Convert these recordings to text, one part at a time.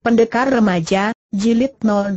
Pendekar Remaja, Jilid 08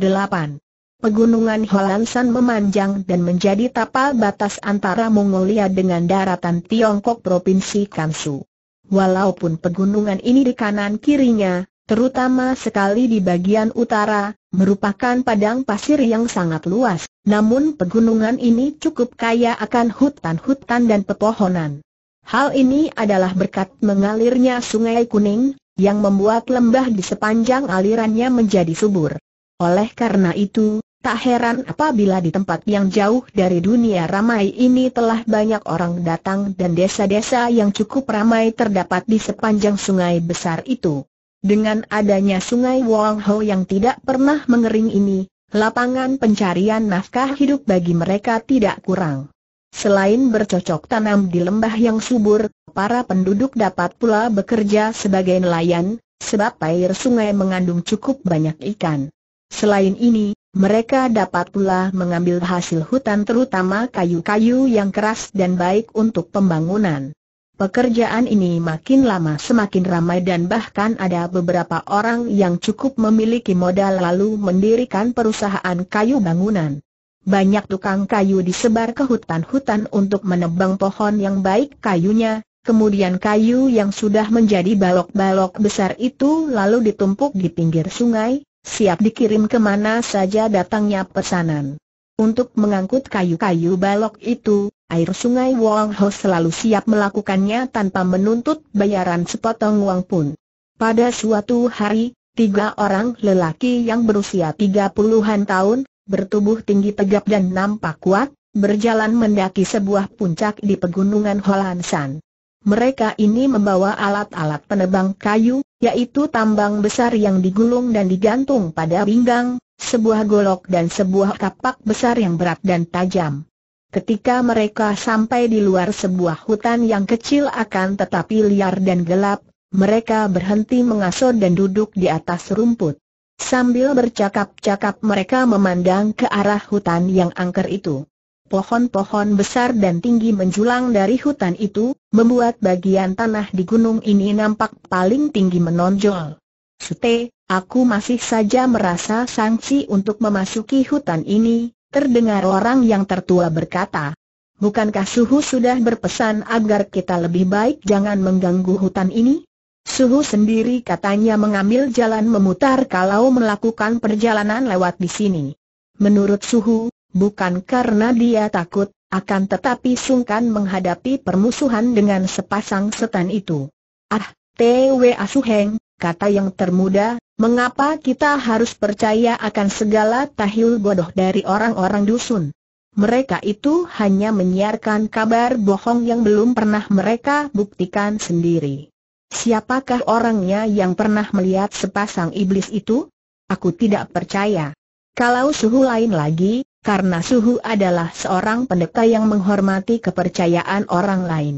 Pegunungan Holansan memanjang dan menjadi tapal batas antara Mongolia dengan daratan Tiongkok Provinsi Kansu. Walaupun pegunungan ini di kanan kirinya, terutama sekali di bagian utara, merupakan padang pasir yang sangat luas, namun pegunungan ini cukup kaya akan hutan-hutan dan pepohonan. Hal ini adalah berkat mengalirnya Sungai Kuning, yang membuat lembah di sepanjang alirannya menjadi subur. Oleh karena itu, tak heran apabila di tempat yang jauh dari dunia ramai ini telah banyak orang datang dan desa-desa yang cukup ramai terdapat di sepanjang sungai besar itu. Dengan adanya sungai Wong Ho yang tidak pernah mengering ini, lapangan pencarian nafkah hidup bagi mereka tidak kurang. Selain bercocok tanam di lembah yang subur, para penduduk dapat pula bekerja sebagai nelayan, sebab air sungai mengandung cukup banyak ikan. Selain ini, mereka dapat pula mengambil hasil hutan terutama kayu-kayu yang keras dan baik untuk pembangunan. Pekerjaan ini makin lama semakin ramai dan bahkan ada beberapa orang yang cukup memiliki modal lalu mendirikan perusahaan kayu bangunan banyak tukang kayu disebar ke hutan-hutan untuk menebang pohon yang baik kayunya, kemudian kayu yang sudah menjadi balok-balok besar itu lalu ditumpuk di pinggir sungai, siap dikirim ke mana saja datangnya pesanan. Untuk mengangkut kayu-kayu balok itu, air sungai Wong Ho selalu siap melakukannya tanpa menuntut bayaran sepotong uang pun. Pada suatu hari, tiga orang lelaki yang berusia tiga puluhan tahun, bertubuh tinggi tegap dan nampak kuat, berjalan mendaki sebuah puncak di pegunungan Holansan. Mereka ini membawa alat-alat penebang kayu, yaitu tambang besar yang digulung dan digantung pada pinggang, sebuah golok dan sebuah kapak besar yang berat dan tajam. Ketika mereka sampai di luar sebuah hutan yang kecil akan tetapi liar dan gelap, mereka berhenti mengasuh dan duduk di atas rumput. Sambil bercakap-cakap mereka memandang ke arah hutan yang angker itu. Pohon-pohon besar dan tinggi menjulang dari hutan itu, membuat bagian tanah di gunung ini nampak paling tinggi menonjol. Sute, aku masih saja merasa sangsi untuk memasuki hutan ini, terdengar orang yang tertua berkata. Bukankah Suhu sudah berpesan agar kita lebih baik jangan mengganggu hutan ini? Suhu sendiri katanya mengambil jalan memutar kalau melakukan perjalanan lewat di sini. Menurut Suhu, bukan karena dia takut, akan tetapi sungkan menghadapi permusuhan dengan sepasang setan itu. Ah, T.W.A. Asuheng, kata yang termuda, mengapa kita harus percaya akan segala tahil bodoh dari orang-orang dusun? Mereka itu hanya menyiarkan kabar bohong yang belum pernah mereka buktikan sendiri. Siapakah orangnya yang pernah melihat sepasang iblis itu? Aku tidak percaya. Kalau suhu lain lagi, karena suhu adalah seorang pendeta yang menghormati kepercayaan orang lain.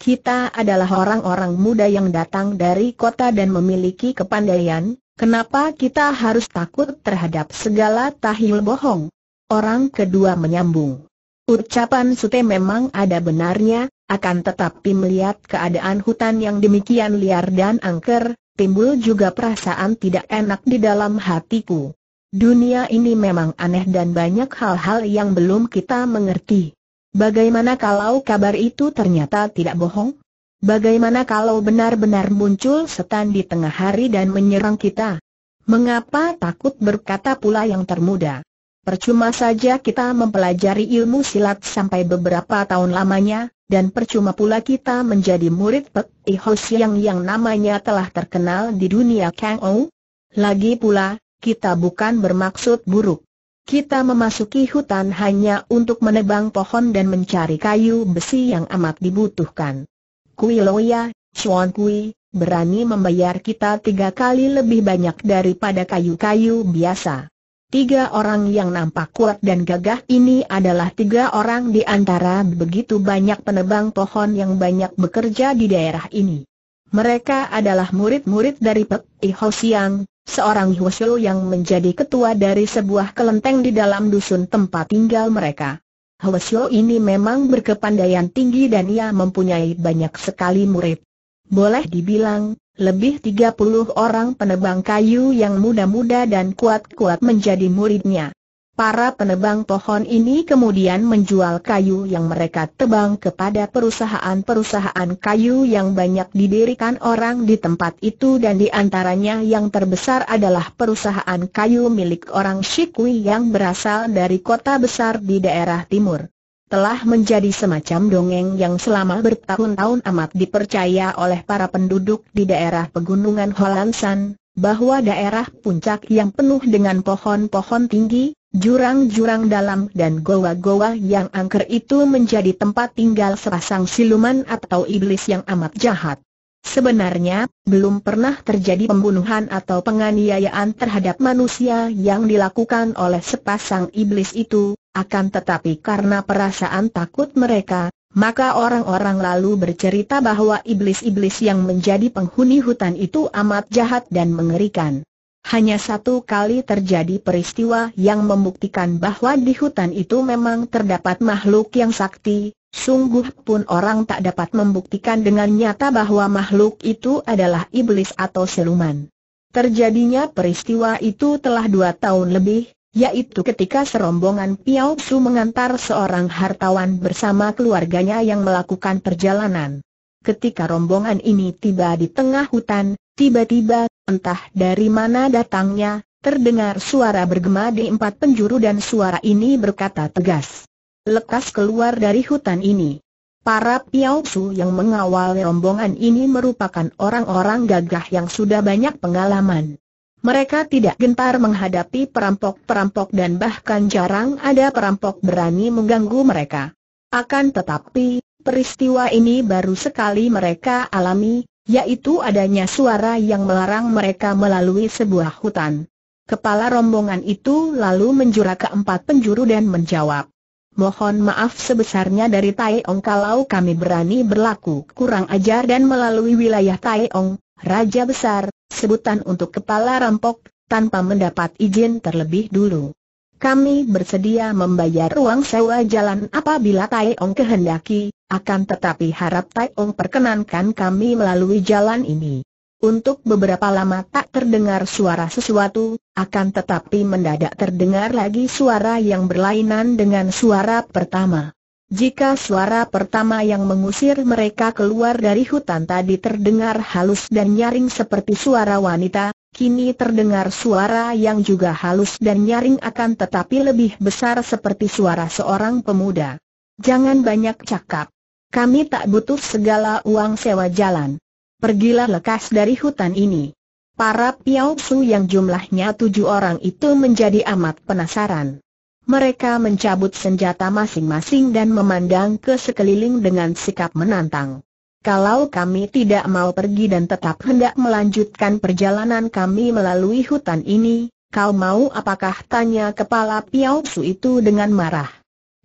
Kita adalah orang-orang muda yang datang dari kota dan memiliki kepandaian, kenapa kita harus takut terhadap segala tahil bohong? Orang kedua menyambung. Ucapan Sute memang ada benarnya, akan tetapi melihat keadaan hutan yang demikian liar dan angker, timbul juga perasaan tidak enak di dalam hatiku. Dunia ini memang aneh dan banyak hal-hal yang belum kita mengerti. Bagaimana kalau kabar itu ternyata tidak bohong? Bagaimana kalau benar-benar muncul setan di tengah hari dan menyerang kita? Mengapa takut berkata pula yang termuda? Percuma saja kita mempelajari ilmu silat sampai beberapa tahun lamanya, dan percuma pula kita menjadi murid Pek Iho Siang yang namanya telah terkenal di dunia Kang Ou. Lagi pula, kita bukan bermaksud buruk. Kita memasuki hutan hanya untuk menebang pohon dan mencari kayu besi yang amat dibutuhkan. Kui Loya, Chuan Kui, berani membayar kita tiga kali lebih banyak daripada kayu-kayu biasa. Tiga orang yang nampak kuat dan gagah ini adalah tiga orang di antara begitu banyak penebang pohon yang banyak bekerja di daerah ini. Mereka adalah murid-murid dari Pek Iho Siang, seorang Hwasyo yang menjadi ketua dari sebuah kelenteng di dalam dusun tempat tinggal mereka. Hwasyo ini memang berkepandaian tinggi dan ia mempunyai banyak sekali murid. Boleh dibilang, lebih 30 orang penebang kayu yang muda-muda dan kuat-kuat menjadi muridnya. Para penebang pohon ini kemudian menjual kayu yang mereka tebang kepada perusahaan-perusahaan kayu yang banyak didirikan orang di tempat itu dan di antaranya yang terbesar adalah perusahaan kayu milik orang Shikwi yang berasal dari kota besar di daerah timur telah menjadi semacam dongeng yang selama bertahun-tahun amat dipercaya oleh para penduduk di daerah pegunungan Holansan, bahwa daerah puncak yang penuh dengan pohon-pohon tinggi, jurang-jurang dalam dan goa-goa yang angker itu menjadi tempat tinggal sepasang siluman atau iblis yang amat jahat. Sebenarnya, belum pernah terjadi pembunuhan atau penganiayaan terhadap manusia yang dilakukan oleh sepasang iblis itu, akan tetapi karena perasaan takut mereka, maka orang-orang lalu bercerita bahwa iblis-iblis yang menjadi penghuni hutan itu amat jahat dan mengerikan. Hanya satu kali terjadi peristiwa yang membuktikan bahwa di hutan itu memang terdapat makhluk yang sakti, sungguh pun orang tak dapat membuktikan dengan nyata bahwa makhluk itu adalah iblis atau siluman. Terjadinya peristiwa itu telah dua tahun lebih, yaitu ketika serombongan Piao Su mengantar seorang hartawan bersama keluarganya yang melakukan perjalanan. Ketika rombongan ini tiba di tengah hutan, tiba-tiba, entah dari mana datangnya, terdengar suara bergema di empat penjuru dan suara ini berkata tegas. Lekas keluar dari hutan ini. Para Piao Su yang mengawal rombongan ini merupakan orang-orang gagah yang sudah banyak pengalaman. Mereka tidak gentar menghadapi perampok-perampok dan bahkan jarang ada perampok berani mengganggu mereka. Akan tetapi, peristiwa ini baru sekali mereka alami, yaitu adanya suara yang melarang mereka melalui sebuah hutan. Kepala rombongan itu lalu menjura ke empat penjuru dan menjawab, Mohon maaf sebesarnya dari Tai Ong kalau kami berani berlaku kurang ajar dan melalui wilayah Tai Ong." Raja Besar, sebutan untuk kepala rampok, tanpa mendapat izin terlebih dulu. Kami bersedia membayar uang sewa jalan apabila Tai Ong kehendaki, akan tetapi harap Tai Ong perkenankan kami melalui jalan ini. Untuk beberapa lama tak terdengar suara sesuatu, akan tetapi mendadak terdengar lagi suara yang berlainan dengan suara pertama. Jika suara pertama yang mengusir mereka keluar dari hutan tadi terdengar halus dan nyaring seperti suara wanita, kini terdengar suara yang juga halus dan nyaring akan tetapi lebih besar seperti suara seorang pemuda. Jangan banyak cakap. Kami tak butuh segala uang sewa jalan. Pergilah lekas dari hutan ini. Para su yang jumlahnya tujuh orang itu menjadi amat penasaran mereka mencabut senjata masing-masing dan memandang ke sekeliling dengan sikap menantang. Kalau kami tidak mau pergi dan tetap hendak melanjutkan perjalanan kami melalui hutan ini, kau mau apakah tanya kepala Piao Su itu dengan marah.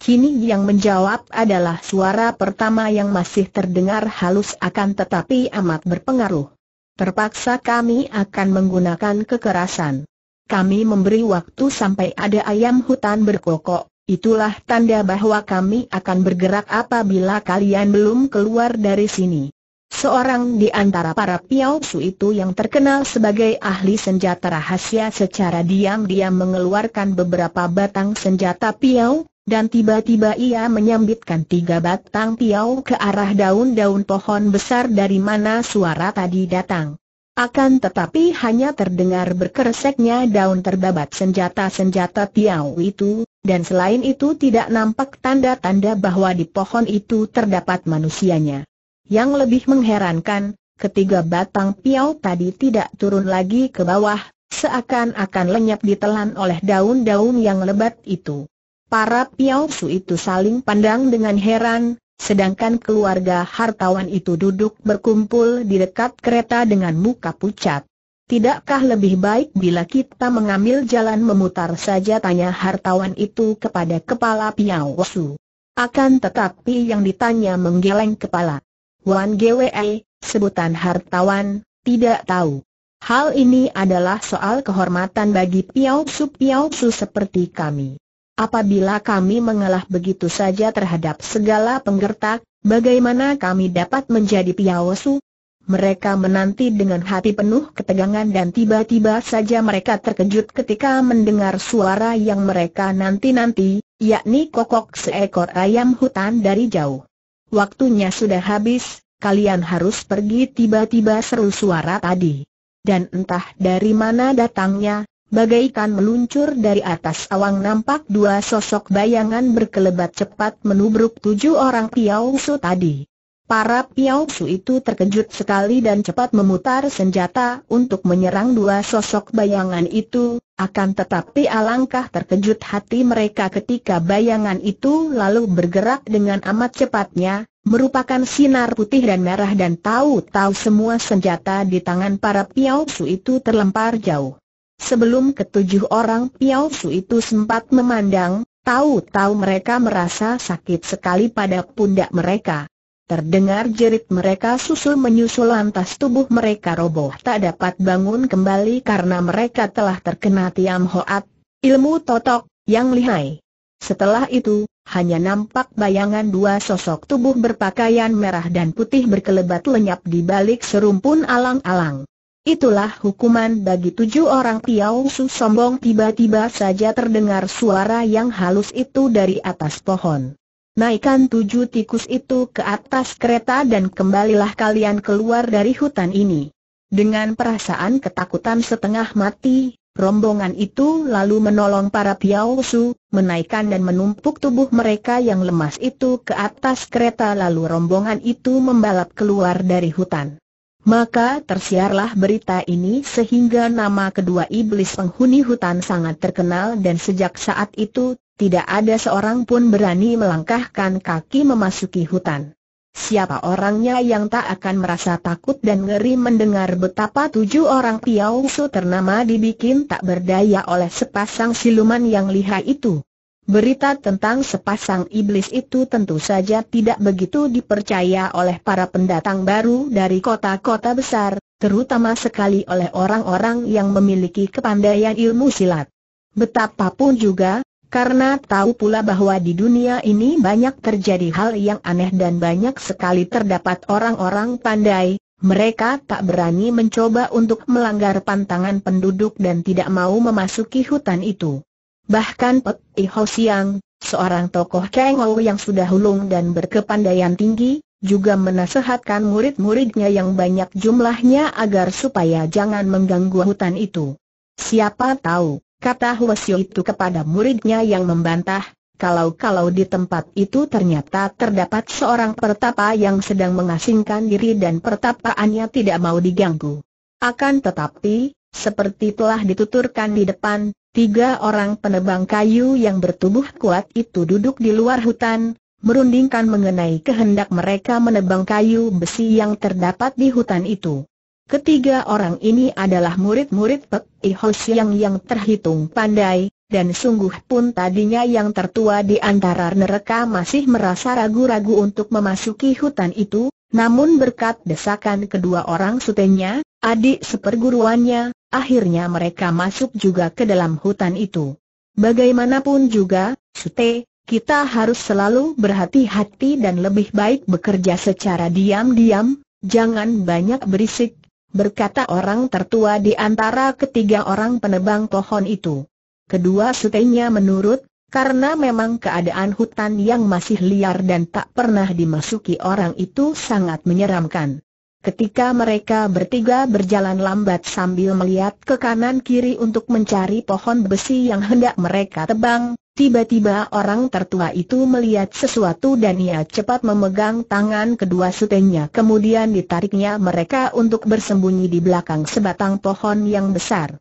Kini yang menjawab adalah suara pertama yang masih terdengar halus akan tetapi amat berpengaruh. Terpaksa kami akan menggunakan kekerasan kami memberi waktu sampai ada ayam hutan berkokok. Itulah tanda bahwa kami akan bergerak apabila kalian belum keluar dari sini. Seorang di antara para su itu yang terkenal sebagai ahli senjata rahasia secara diam-diam mengeluarkan beberapa batang senjata piau, dan tiba-tiba ia menyambitkan tiga batang piau ke arah daun-daun pohon besar dari mana suara tadi datang. Akan tetapi hanya terdengar berkereseknya daun terbabat senjata-senjata Tiau itu, dan selain itu tidak nampak tanda-tanda bahwa di pohon itu terdapat manusianya. Yang lebih mengherankan, ketiga batang Piau tadi tidak turun lagi ke bawah, seakan-akan lenyap ditelan oleh daun-daun yang lebat itu. Para Piau itu saling pandang dengan heran, Sedangkan keluarga hartawan itu duduk berkumpul di dekat kereta dengan muka pucat. Tidakkah lebih baik bila kita mengambil jalan memutar saja tanya hartawan itu kepada kepala Piao Akan tetapi yang ditanya menggeleng kepala. Wan Gwe, sebutan hartawan, tidak tahu. Hal ini adalah soal kehormatan bagi Piau Su piau Su seperti kami. Apabila kami mengalah begitu saja terhadap segala penggertak, bagaimana kami dapat menjadi piawasu? Mereka menanti dengan hati penuh ketegangan dan tiba-tiba saja mereka terkejut ketika mendengar suara yang mereka nanti-nanti, yakni kokok seekor ayam hutan dari jauh. Waktunya sudah habis, kalian harus pergi tiba-tiba seru suara tadi. Dan entah dari mana datangnya, bagaikan meluncur dari atas awang nampak dua sosok bayangan berkelebat cepat menubruk tujuh orang Piausu tadi. Para su itu terkejut sekali dan cepat memutar senjata untuk menyerang dua sosok bayangan itu, akan tetapi alangkah terkejut hati mereka ketika bayangan itu lalu bergerak dengan amat cepatnya, merupakan sinar putih dan merah dan tahu-tahu semua senjata di tangan para su itu terlempar jauh. Sebelum ketujuh orang Piao Su itu sempat memandang, tahu-tahu mereka merasa sakit sekali pada pundak mereka. Terdengar jerit mereka susul menyusul lantas tubuh mereka roboh tak dapat bangun kembali karena mereka telah terkena tiam hoat, ilmu totok, yang lihai. Setelah itu, hanya nampak bayangan dua sosok tubuh berpakaian merah dan putih berkelebat lenyap di balik serumpun alang-alang. Itulah hukuman bagi tujuh orang piausu Su sombong tiba-tiba saja terdengar suara yang halus itu dari atas pohon. Naikkan tujuh tikus itu ke atas kereta dan kembalilah kalian keluar dari hutan ini. Dengan perasaan ketakutan setengah mati, rombongan itu lalu menolong para piausu, Su, menaikkan dan menumpuk tubuh mereka yang lemas itu ke atas kereta lalu rombongan itu membalap keluar dari hutan. Maka tersiarlah berita ini sehingga nama kedua iblis penghuni hutan sangat terkenal dan sejak saat itu, tidak ada seorang pun berani melangkahkan kaki memasuki hutan. Siapa orangnya yang tak akan merasa takut dan ngeri mendengar betapa tujuh orang Piausu ternama dibikin tak berdaya oleh sepasang siluman yang lihai itu? Berita tentang sepasang iblis itu tentu saja tidak begitu dipercaya oleh para pendatang baru dari kota-kota besar, terutama sekali oleh orang-orang yang memiliki kepandaian ilmu silat. Betapapun juga, karena tahu pula bahwa di dunia ini banyak terjadi hal yang aneh dan banyak sekali terdapat orang-orang pandai, mereka tak berani mencoba untuk melanggar pantangan penduduk dan tidak mau memasuki hutan itu. Bahkan Pek Ho Siang, seorang tokoh Kengou yang sudah hulung dan berkepandaian tinggi, juga menasehatkan murid-muridnya yang banyak jumlahnya agar supaya jangan mengganggu hutan itu. Siapa tahu, kata Huasio itu kepada muridnya yang membantah, kalau-kalau di tempat itu ternyata terdapat seorang pertapa yang sedang mengasingkan diri dan pertapaannya tidak mau diganggu. Akan tetapi, seperti telah dituturkan di depan, Tiga orang penebang kayu yang bertubuh kuat itu duduk di luar hutan, merundingkan mengenai kehendak mereka menebang kayu besi yang terdapat di hutan itu. Ketiga orang ini adalah murid-murid Pek Iho yang terhitung pandai, dan sungguh pun tadinya yang tertua di antara mereka masih merasa ragu-ragu untuk memasuki hutan itu, namun berkat desakan kedua orang sutenya, adik seperguruannya, akhirnya mereka masuk juga ke dalam hutan itu. Bagaimanapun juga, Sute, kita harus selalu berhati-hati dan lebih baik bekerja secara diam-diam, jangan banyak berisik, berkata orang tertua di antara ketiga orang penebang pohon itu. Kedua sutenya menurut, karena memang keadaan hutan yang masih liar dan tak pernah dimasuki orang itu sangat menyeramkan. Ketika mereka bertiga berjalan lambat sambil melihat ke kanan kiri untuk mencari pohon besi yang hendak mereka tebang, tiba-tiba orang tertua itu melihat sesuatu dan ia cepat memegang tangan kedua sutenya kemudian ditariknya mereka untuk bersembunyi di belakang sebatang pohon yang besar.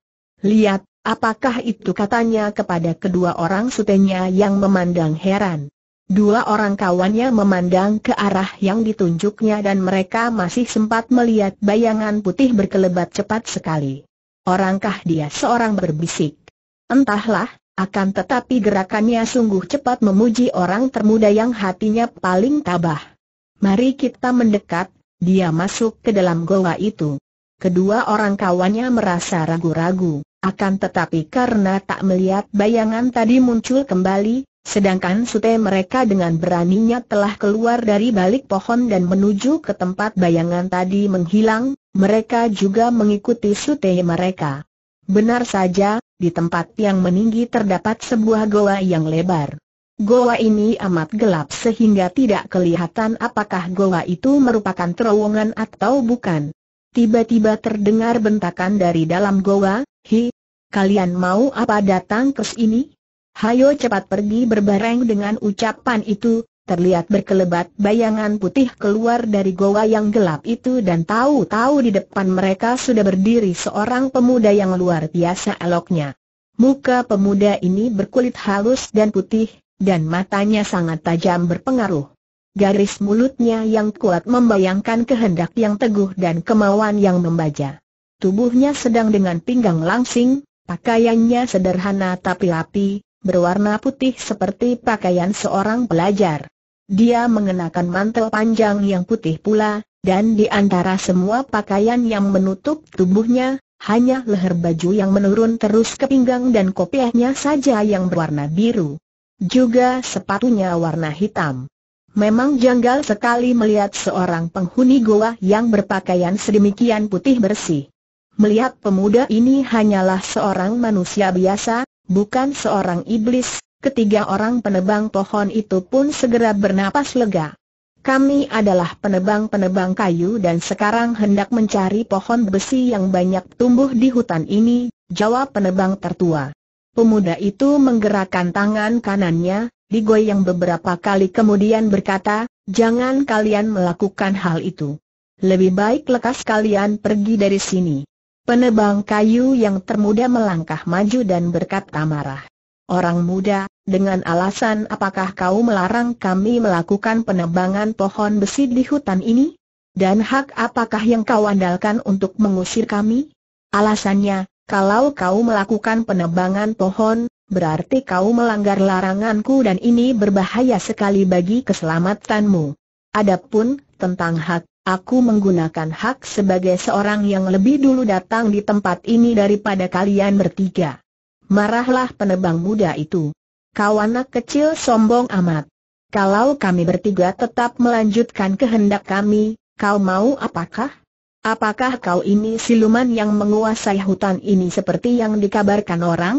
Lihat, Apakah itu katanya kepada kedua orang sutenya yang memandang heran? Dua orang kawannya memandang ke arah yang ditunjuknya dan mereka masih sempat melihat bayangan putih berkelebat cepat sekali. Orangkah dia seorang berbisik? Entahlah, akan tetapi gerakannya sungguh cepat memuji orang termuda yang hatinya paling tabah. Mari kita mendekat, dia masuk ke dalam goa itu. Kedua orang kawannya merasa ragu-ragu. Akan tetapi karena tak melihat bayangan tadi muncul kembali, sedangkan sute mereka dengan beraninya telah keluar dari balik pohon dan menuju ke tempat bayangan tadi menghilang, mereka juga mengikuti sute mereka. Benar saja, di tempat yang meninggi terdapat sebuah goa yang lebar. Goa ini amat gelap sehingga tidak kelihatan apakah goa itu merupakan terowongan atau bukan. Tiba-tiba terdengar bentakan dari dalam goa, Hi, kalian mau apa datang ke sini? Hayo cepat pergi berbareng dengan ucapan itu, terlihat berkelebat bayangan putih keluar dari goa yang gelap itu dan tahu-tahu di depan mereka sudah berdiri seorang pemuda yang luar biasa eloknya. Muka pemuda ini berkulit halus dan putih, dan matanya sangat tajam berpengaruh. Garis mulutnya yang kuat membayangkan kehendak yang teguh dan kemauan yang membaja. Tubuhnya sedang dengan pinggang langsing, Pakaiannya sederhana tapi rapi, berwarna putih seperti pakaian seorang pelajar. Dia mengenakan mantel panjang yang putih pula, dan di antara semua pakaian yang menutup tubuhnya, hanya leher baju yang menurun terus ke pinggang dan kopiahnya saja yang berwarna biru. Juga sepatunya warna hitam. Memang janggal sekali melihat seorang penghuni goa yang berpakaian sedemikian putih bersih. Melihat pemuda ini hanyalah seorang manusia biasa, bukan seorang iblis, ketiga orang penebang pohon itu pun segera bernapas lega. Kami adalah penebang-penebang kayu dan sekarang hendak mencari pohon besi yang banyak tumbuh di hutan ini, jawab penebang tertua. Pemuda itu menggerakkan tangan kanannya, digoyang beberapa kali kemudian berkata, jangan kalian melakukan hal itu. Lebih baik lekas kalian pergi dari sini. Penebang kayu yang termuda melangkah maju dan berkata marah. Orang muda, dengan alasan apakah kau melarang kami melakukan penebangan pohon besi di hutan ini? Dan hak apakah yang kau andalkan untuk mengusir kami? Alasannya, kalau kau melakukan penebangan pohon, berarti kau melanggar laranganku dan ini berbahaya sekali bagi keselamatanmu. Adapun, tentang hak Aku menggunakan hak sebagai seorang yang lebih dulu datang di tempat ini daripada kalian bertiga. Marahlah penebang muda itu. Kau anak kecil sombong amat. Kalau kami bertiga tetap melanjutkan kehendak kami, kau mau apakah? Apakah kau ini siluman yang menguasai hutan ini seperti yang dikabarkan orang?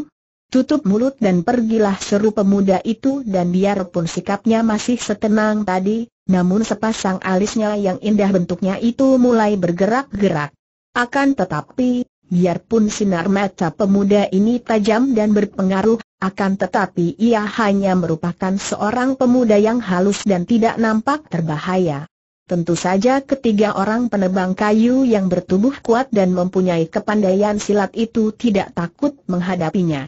Tutup mulut dan pergilah seru pemuda itu dan biarpun sikapnya masih setenang tadi, namun sepasang alisnya yang indah bentuknya itu mulai bergerak-gerak. Akan tetapi, biarpun sinar mata pemuda ini tajam dan berpengaruh, akan tetapi ia hanya merupakan seorang pemuda yang halus dan tidak nampak terbahaya. Tentu saja ketiga orang penebang kayu yang bertubuh kuat dan mempunyai kepandaian silat itu tidak takut menghadapinya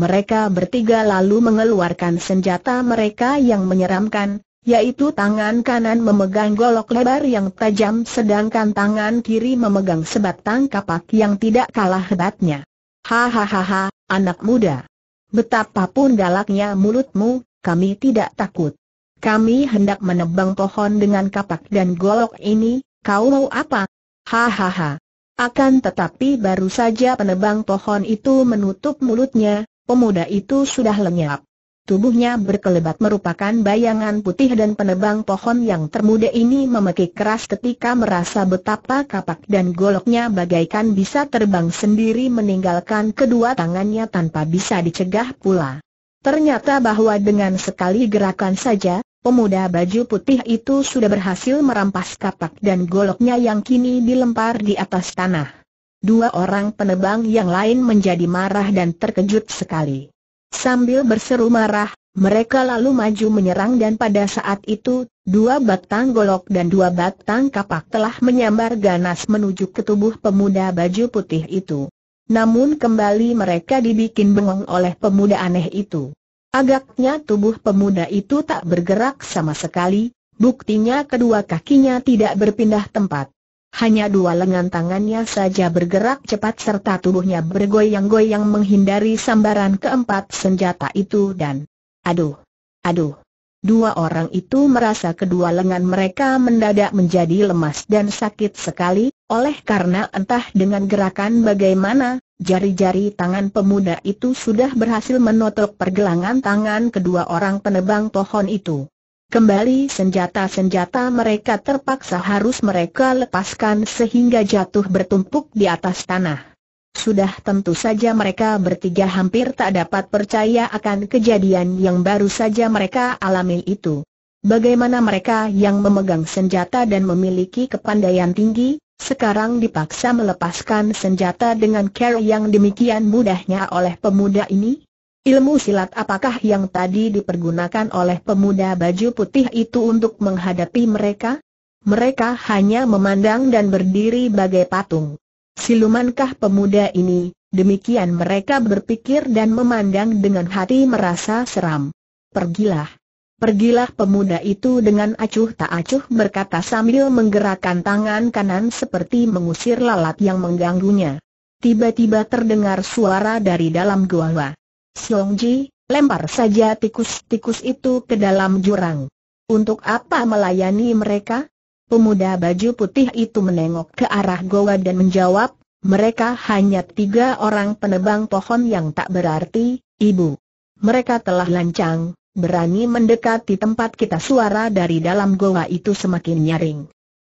mereka bertiga lalu mengeluarkan senjata mereka yang menyeramkan, yaitu tangan kanan memegang golok lebar yang tajam sedangkan tangan kiri memegang sebatang kapak yang tidak kalah hebatnya. Hahaha, anak muda. Betapapun galaknya mulutmu, kami tidak takut. Kami hendak menebang pohon dengan kapak dan golok ini, kau mau apa? Hahaha. Akan tetapi baru saja penebang pohon itu menutup mulutnya, pemuda itu sudah lenyap. Tubuhnya berkelebat merupakan bayangan putih dan penebang pohon yang termuda ini memekik keras ketika merasa betapa kapak dan goloknya bagaikan bisa terbang sendiri meninggalkan kedua tangannya tanpa bisa dicegah pula. Ternyata bahwa dengan sekali gerakan saja, pemuda baju putih itu sudah berhasil merampas kapak dan goloknya yang kini dilempar di atas tanah. Dua orang penebang yang lain menjadi marah dan terkejut sekali. Sambil berseru marah, mereka lalu maju menyerang dan pada saat itu, dua batang golok dan dua batang kapak telah menyambar ganas menuju ke tubuh pemuda baju putih itu. Namun kembali mereka dibikin bengong oleh pemuda aneh itu. Agaknya tubuh pemuda itu tak bergerak sama sekali, buktinya kedua kakinya tidak berpindah tempat. Hanya dua lengan tangannya saja bergerak cepat serta tubuhnya bergoyang-goyang menghindari sambaran keempat senjata itu dan Aduh! Aduh! Dua orang itu merasa kedua lengan mereka mendadak menjadi lemas dan sakit sekali, oleh karena entah dengan gerakan bagaimana, jari-jari tangan pemuda itu sudah berhasil menotok pergelangan tangan kedua orang penebang pohon itu. Kembali senjata-senjata mereka terpaksa harus mereka lepaskan sehingga jatuh bertumpuk di atas tanah. Sudah tentu saja mereka bertiga hampir tak dapat percaya akan kejadian yang baru saja mereka alami itu. Bagaimana mereka yang memegang senjata dan memiliki kepandaian tinggi, sekarang dipaksa melepaskan senjata dengan cara yang demikian mudahnya oleh pemuda ini? Ilmu silat apakah yang tadi dipergunakan oleh pemuda baju putih itu untuk menghadapi mereka? Mereka hanya memandang dan berdiri bagai patung. Silumankah pemuda ini? Demikian mereka berpikir dan memandang dengan hati merasa seram. Pergilah. Pergilah pemuda itu dengan acuh tak acuh berkata sambil menggerakkan tangan kanan seperti mengusir lalat yang mengganggunya. Tiba-tiba terdengar suara dari dalam gua. Xiongji, lempar saja tikus-tikus itu ke dalam jurang. Untuk apa melayani mereka? Pemuda baju putih itu menengok ke arah goa dan menjawab, mereka hanya tiga orang penebang pohon yang tak berarti, ibu. Mereka telah lancang, berani mendekati tempat kita suara dari dalam goa itu semakin nyaring.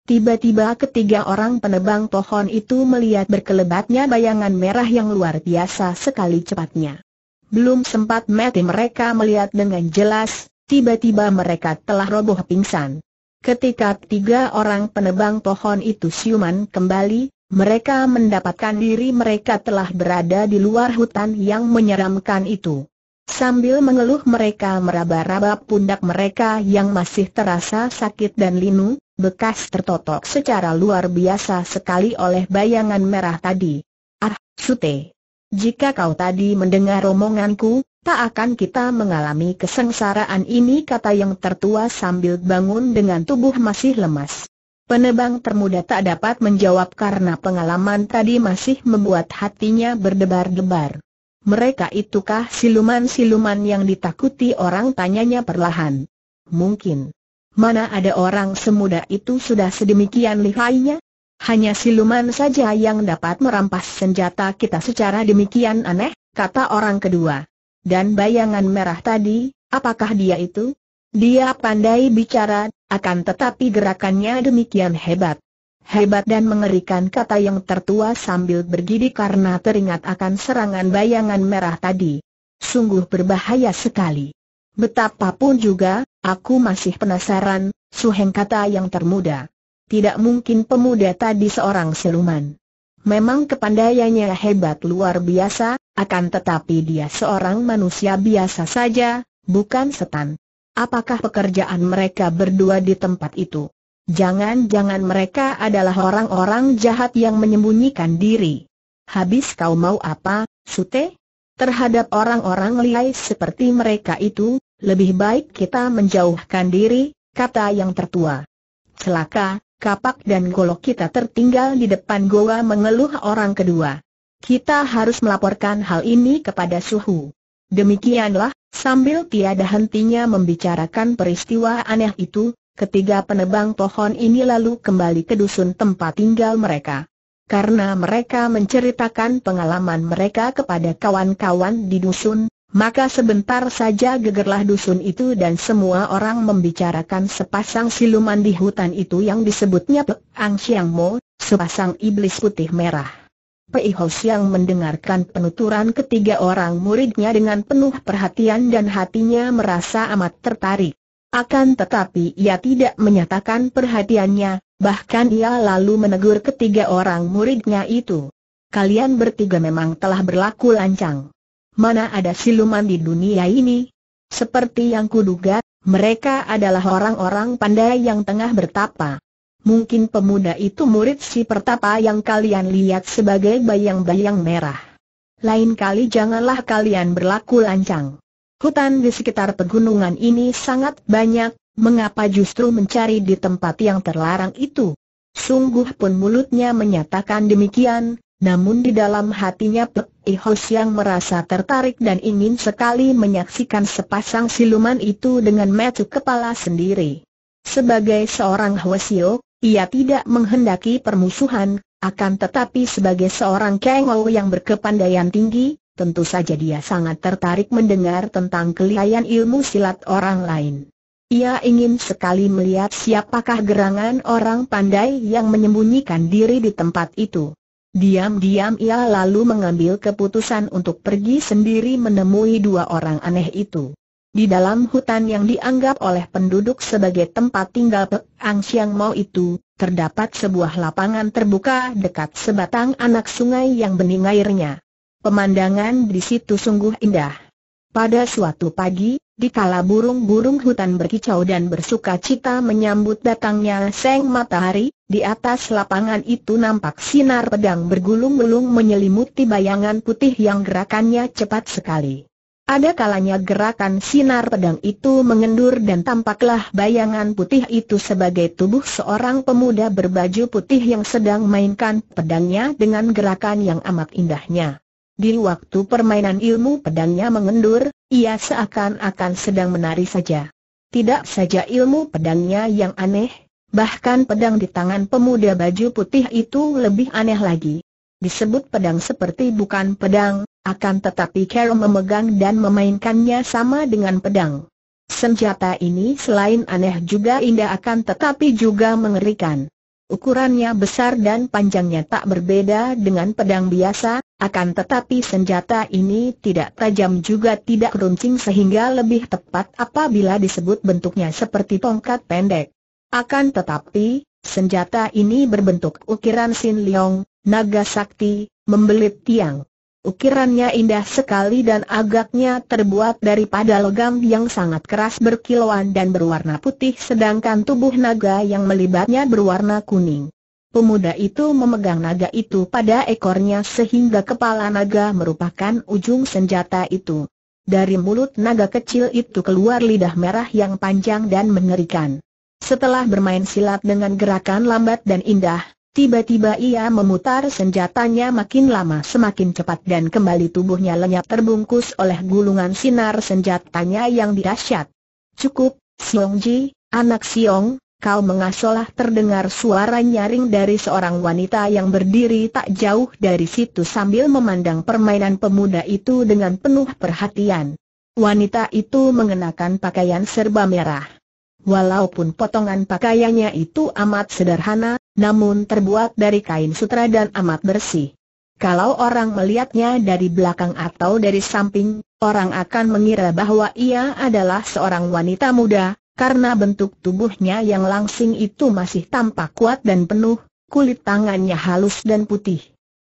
Tiba-tiba ketiga orang penebang pohon itu melihat berkelebatnya bayangan merah yang luar biasa sekali cepatnya. Belum sempat mati mereka melihat dengan jelas, tiba-tiba mereka telah roboh pingsan. Ketika tiga orang penebang pohon itu siuman kembali, mereka mendapatkan diri mereka telah berada di luar hutan yang menyeramkan itu. Sambil mengeluh mereka meraba-raba pundak mereka yang masih terasa sakit dan linu, bekas tertotok secara luar biasa sekali oleh bayangan merah tadi. Ah, sute! Jika kau tadi mendengar omonganku, tak akan kita mengalami kesengsaraan ini kata yang tertua sambil bangun dengan tubuh masih lemas. Penebang termuda tak dapat menjawab karena pengalaman tadi masih membuat hatinya berdebar-debar. Mereka itukah siluman-siluman yang ditakuti orang tanyanya perlahan. Mungkin. Mana ada orang semuda itu sudah sedemikian lihainya? Hanya siluman saja yang dapat merampas senjata kita secara demikian aneh, kata orang kedua. Dan bayangan merah tadi, apakah dia itu? Dia pandai bicara, akan tetapi gerakannya demikian hebat. Hebat dan mengerikan kata yang tertua sambil bergidi karena teringat akan serangan bayangan merah tadi. Sungguh berbahaya sekali. Betapapun juga, aku masih penasaran, Suheng kata yang termuda tidak mungkin pemuda tadi seorang siluman. Memang kepandaiannya hebat luar biasa, akan tetapi dia seorang manusia biasa saja, bukan setan. Apakah pekerjaan mereka berdua di tempat itu? Jangan-jangan mereka adalah orang-orang jahat yang menyembunyikan diri. Habis kau mau apa, Sute? Terhadap orang-orang liai seperti mereka itu, lebih baik kita menjauhkan diri, kata yang tertua. Celaka, Kapak dan golok kita tertinggal di depan goa mengeluh orang kedua. Kita harus melaporkan hal ini kepada Suhu. Demikianlah, sambil tiada hentinya membicarakan peristiwa aneh itu, ketiga penebang pohon ini lalu kembali ke dusun tempat tinggal mereka. Karena mereka menceritakan pengalaman mereka kepada kawan-kawan di dusun, maka sebentar saja gegerlah dusun itu dan semua orang membicarakan sepasang siluman di hutan itu yang disebutnya Ang Siang Mo, sepasang iblis putih merah. Pei Ho Siang mendengarkan penuturan ketiga orang muridnya dengan penuh perhatian dan hatinya merasa amat tertarik. Akan tetapi ia tidak menyatakan perhatiannya, bahkan ia lalu menegur ketiga orang muridnya itu. Kalian bertiga memang telah berlaku lancang mana ada siluman di dunia ini? Seperti yang kuduga, mereka adalah orang-orang pandai yang tengah bertapa. Mungkin pemuda itu murid si pertapa yang kalian lihat sebagai bayang-bayang merah. Lain kali janganlah kalian berlaku lancang. Hutan di sekitar pegunungan ini sangat banyak, mengapa justru mencari di tempat yang terlarang itu? Sungguh pun mulutnya menyatakan demikian, namun di dalam hatinya Pek Ihos yang merasa tertarik dan ingin sekali menyaksikan sepasang siluman itu dengan mecuk kepala sendiri. Sebagai seorang Hwasio, ia tidak menghendaki permusuhan, akan tetapi sebagai seorang Kengo yang berkepandaian tinggi, tentu saja dia sangat tertarik mendengar tentang kelihayan ilmu silat orang lain. Ia ingin sekali melihat siapakah gerangan orang pandai yang menyembunyikan diri di tempat itu. Diam-diam ia lalu mengambil keputusan untuk pergi sendiri menemui dua orang aneh itu. Di dalam hutan yang dianggap oleh penduduk sebagai tempat tinggal Pek Ang Siang Mau itu, terdapat sebuah lapangan terbuka dekat sebatang anak sungai yang bening airnya. Pemandangan di situ sungguh indah. Pada suatu pagi, dikala burung-burung hutan berkicau dan bersuka cita menyambut datangnya seng matahari, di atas lapangan itu nampak sinar pedang bergulung-gulung menyelimuti bayangan putih yang gerakannya cepat sekali. Ada kalanya gerakan sinar pedang itu mengendur dan tampaklah bayangan putih itu sebagai tubuh seorang pemuda berbaju putih yang sedang mainkan pedangnya dengan gerakan yang amat indahnya. Di waktu permainan ilmu pedangnya mengendur, ia seakan-akan sedang menari saja. Tidak saja ilmu pedangnya yang aneh, Bahkan pedang di tangan pemuda baju putih itu lebih aneh lagi. Disebut pedang seperti bukan pedang, akan tetapi Carol memegang dan memainkannya sama dengan pedang. Senjata ini selain aneh juga indah akan tetapi juga mengerikan. Ukurannya besar dan panjangnya tak berbeda dengan pedang biasa, akan tetapi senjata ini tidak tajam juga tidak runcing sehingga lebih tepat apabila disebut bentuknya seperti tongkat pendek. Akan tetapi, senjata ini berbentuk ukiran Sin Leong, naga sakti, membelit tiang. Ukirannya indah sekali dan agaknya terbuat daripada logam yang sangat keras berkilauan dan berwarna putih sedangkan tubuh naga yang melibatnya berwarna kuning. Pemuda itu memegang naga itu pada ekornya sehingga kepala naga merupakan ujung senjata itu. Dari mulut naga kecil itu keluar lidah merah yang panjang dan mengerikan. Setelah bermain silat dengan gerakan lambat dan indah, tiba-tiba ia memutar senjatanya makin lama semakin cepat dan kembali tubuhnya lenyap terbungkus oleh gulungan sinar senjatanya yang dirasyat. Cukup, Ji, anak Siong, kau mengasolah terdengar suara nyaring dari seorang wanita yang berdiri tak jauh dari situ sambil memandang permainan pemuda itu dengan penuh perhatian. Wanita itu mengenakan pakaian serba merah. Walaupun potongan pakaiannya itu amat sederhana, namun terbuat dari kain sutra dan amat bersih. Kalau orang melihatnya dari belakang atau dari samping, orang akan mengira bahwa ia adalah seorang wanita muda, karena bentuk tubuhnya yang langsing itu masih tampak kuat dan penuh, kulit tangannya halus dan putih.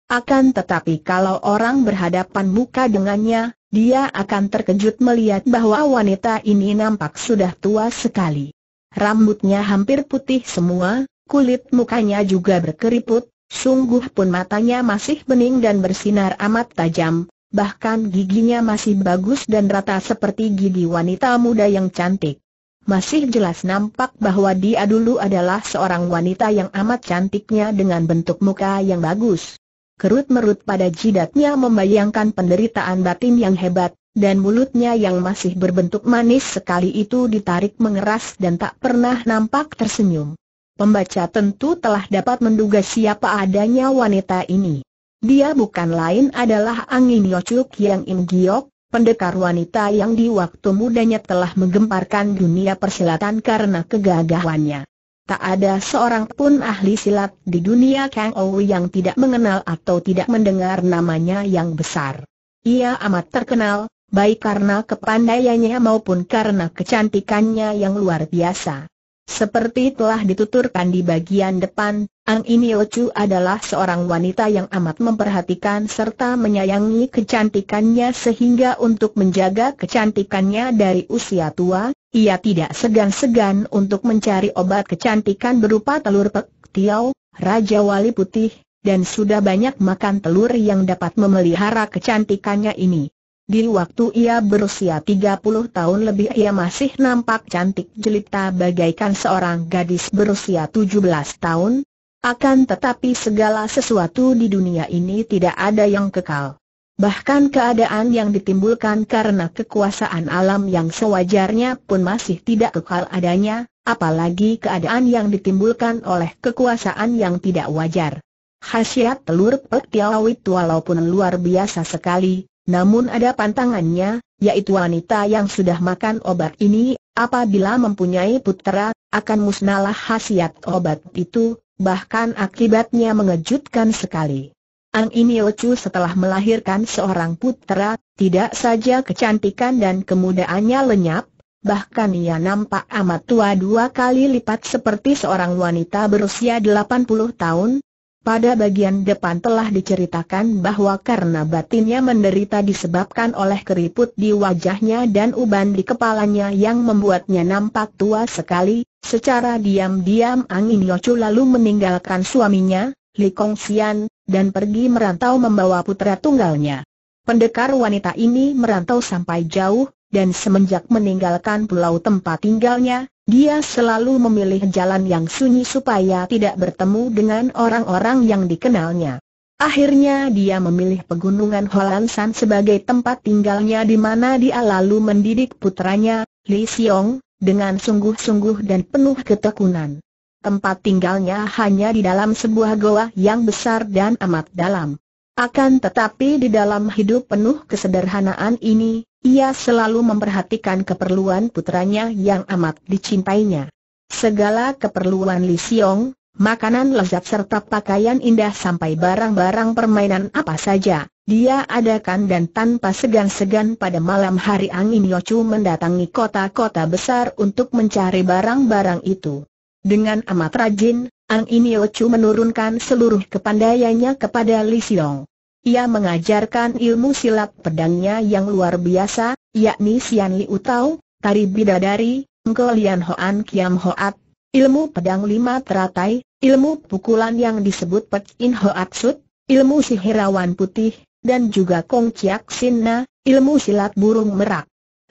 Akan tetapi kalau orang berhadapan muka dengannya, dia akan terkejut melihat bahwa wanita ini nampak sudah tua sekali. Rambutnya hampir putih semua, kulit mukanya juga berkeriput, sungguh pun matanya masih bening dan bersinar amat tajam, bahkan giginya masih bagus dan rata seperti gigi wanita muda yang cantik. Masih jelas nampak bahwa dia dulu adalah seorang wanita yang amat cantiknya dengan bentuk muka yang bagus kerut-merut pada jidatnya membayangkan penderitaan batin yang hebat, dan mulutnya yang masih berbentuk manis sekali itu ditarik mengeras dan tak pernah nampak tersenyum. Pembaca tentu telah dapat menduga siapa adanya wanita ini. Dia bukan lain adalah Angin Yocuk yang Im Giok, pendekar wanita yang di waktu mudanya telah menggemparkan dunia persilatan karena kegagahannya. Tak ada seorang pun ahli silat di dunia Kang Ou yang tidak mengenal atau tidak mendengar namanya yang besar. Ia amat terkenal, baik karena kepandaiannya maupun karena kecantikannya yang luar biasa. Seperti telah dituturkan di bagian depan, Ang Iniochu adalah seorang wanita yang amat memperhatikan serta menyayangi kecantikannya sehingga untuk menjaga kecantikannya dari usia tua, ia tidak segan-segan untuk mencari obat kecantikan berupa telur pek, tiau, raja wali putih, dan sudah banyak makan telur yang dapat memelihara kecantikannya ini. Di waktu ia berusia 30 tahun lebih ia masih nampak cantik jelita bagaikan seorang gadis berusia 17 tahun. Akan tetapi segala sesuatu di dunia ini tidak ada yang kekal. Bahkan keadaan yang ditimbulkan karena kekuasaan alam yang sewajarnya pun masih tidak kekal adanya, apalagi keadaan yang ditimbulkan oleh kekuasaan yang tidak wajar. Khasiat telur petiawit walaupun luar biasa sekali, namun ada pantangannya, yaitu wanita yang sudah makan obat ini, apabila mempunyai putera, akan musnahlah khasiat obat itu, bahkan akibatnya mengejutkan sekali. Ang ini setelah melahirkan seorang putra, tidak saja kecantikan dan kemudaannya lenyap, bahkan ia nampak amat tua dua kali lipat seperti seorang wanita berusia 80 tahun. Pada bagian depan telah diceritakan bahwa karena batinnya menderita disebabkan oleh keriput di wajahnya dan uban di kepalanya yang membuatnya nampak tua sekali, secara diam-diam Angin Yocu lalu meninggalkan suaminya, Li Kong Xian, dan pergi merantau membawa putra tunggalnya. Pendekar wanita ini merantau sampai jauh, dan semenjak meninggalkan pulau tempat tinggalnya, dia selalu memilih jalan yang sunyi supaya tidak bertemu dengan orang-orang yang dikenalnya. Akhirnya dia memilih pegunungan Holansan sebagai tempat tinggalnya di mana dia lalu mendidik putranya, Li Xiong, dengan sungguh-sungguh dan penuh ketekunan tempat tinggalnya hanya di dalam sebuah goa yang besar dan amat dalam. Akan tetapi di dalam hidup penuh kesederhanaan ini, ia selalu memperhatikan keperluan putranya yang amat dicintainya. Segala keperluan Li Xiong, makanan lezat serta pakaian indah sampai barang-barang permainan apa saja, dia adakan dan tanpa segan-segan pada malam hari Angin Yochu mendatangi kota-kota besar untuk mencari barang-barang itu. Dengan amat rajin, Ang iniocu menurunkan seluruh kepandaiannya kepada Li Xiong. Ia mengajarkan ilmu silat pedangnya yang luar biasa, yakni Xian Li Tao, Tari Bidadari, Ngolian Hoan Kiam Hoat, ilmu pedang lima teratai, ilmu pukulan yang disebut Pek In Hoat Sut, ilmu sihirawan putih, dan juga Kong Chiak Sinna, ilmu silat burung merak.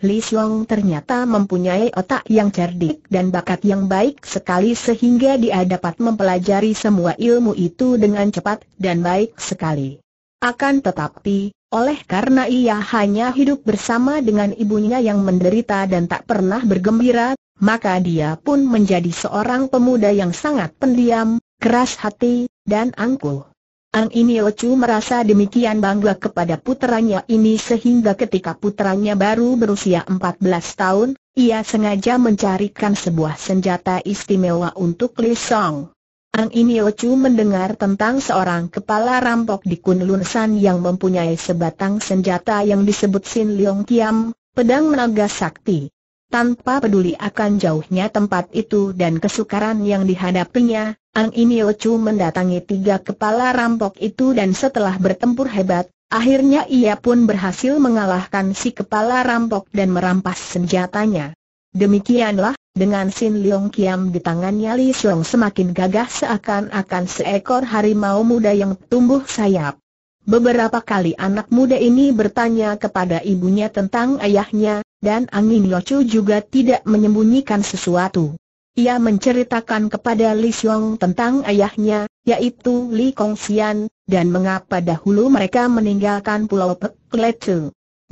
Li Xiong ternyata mempunyai otak yang cerdik dan bakat yang baik sekali sehingga dia dapat mempelajari semua ilmu itu dengan cepat dan baik sekali. Akan tetapi, oleh karena ia hanya hidup bersama dengan ibunya yang menderita dan tak pernah bergembira, maka dia pun menjadi seorang pemuda yang sangat pendiam, keras hati, dan angkuh. Ang Inio Chu merasa demikian bangga kepada putranya ini sehingga ketika putranya baru berusia 14 tahun, ia sengaja mencarikan sebuah senjata istimewa untuk Li Song. Ang Inio Chu mendengar tentang seorang kepala rampok di Kunlun San yang mempunyai sebatang senjata yang disebut Sin Leong Kiam, pedang naga sakti tanpa peduli akan jauhnya tempat itu dan kesukaran yang dihadapinya, Ang Inio mendatangi tiga kepala rampok itu dan setelah bertempur hebat, akhirnya ia pun berhasil mengalahkan si kepala rampok dan merampas senjatanya. Demikianlah, dengan Sin Leong Kiam di tangannya Li Xiong semakin gagah seakan-akan seekor harimau muda yang tumbuh sayap. Beberapa kali anak muda ini bertanya kepada ibunya tentang ayahnya, dan Angin Yocu juga tidak menyembunyikan sesuatu. Ia menceritakan kepada Li Xiong tentang ayahnya, yaitu Li Kong Xian, dan mengapa dahulu mereka meninggalkan Pulau Pek